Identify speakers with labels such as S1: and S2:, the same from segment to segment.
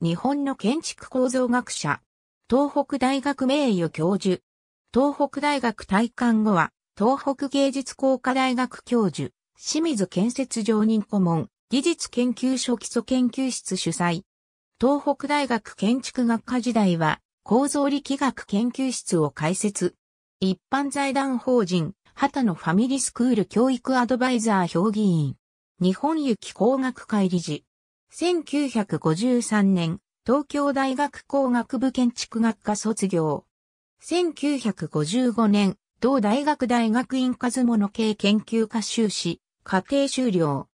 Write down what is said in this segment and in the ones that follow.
S1: 日本の建築構造学者、東北大学名誉教授、東北大学退官後は、東北芸術工科大学教授、清水建設常任顧問、技術研究所基礎研究室主催。東北大学建築学科時代は、構造力学研究室を開設。一般財団法人、畑野ファミリースクール教育アドバイザー評議員。日本雪工学会理事。1953年、東京大学工学部建築学科卒業。1955年、同大学大学院数物系研究科修士、課程修了。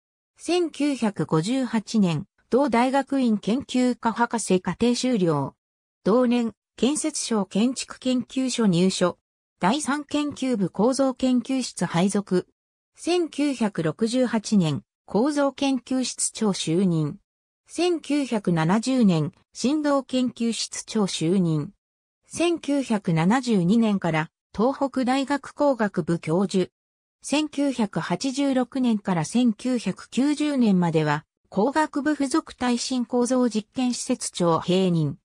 S1: 1958年、同大学院研究科博士課程修了。同年、建設省建築研究所入所。第三研究部構造研究室配属。1968年、構造研究室長就任。1970年、振動研究室長就任。1972年から東北大学工学部教授。1986年から1990年までは工学部付属耐震構造実験施設長併任。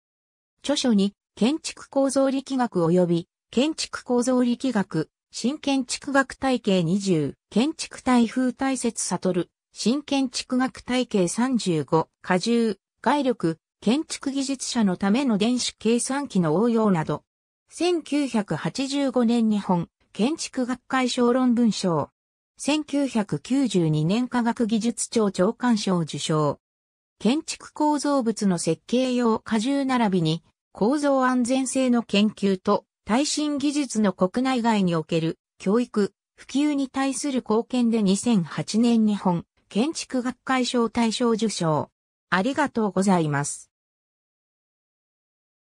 S1: 著書に建築構造力学及び建築構造力学、新建築学体系20、建築台風大切悟る、新建築学体系35、荷重、外力、建築技術者のための電子計算機の応用など、1985年日本、建築学会小論文賞、1992年科学技術庁長官賞受賞、建築構造物の設計用荷重並びに、構造安全性の研究と、耐震技術の国内外における教育、普及に対する貢献で2008年日本建築学会賞大賞受賞。ありがとうございます。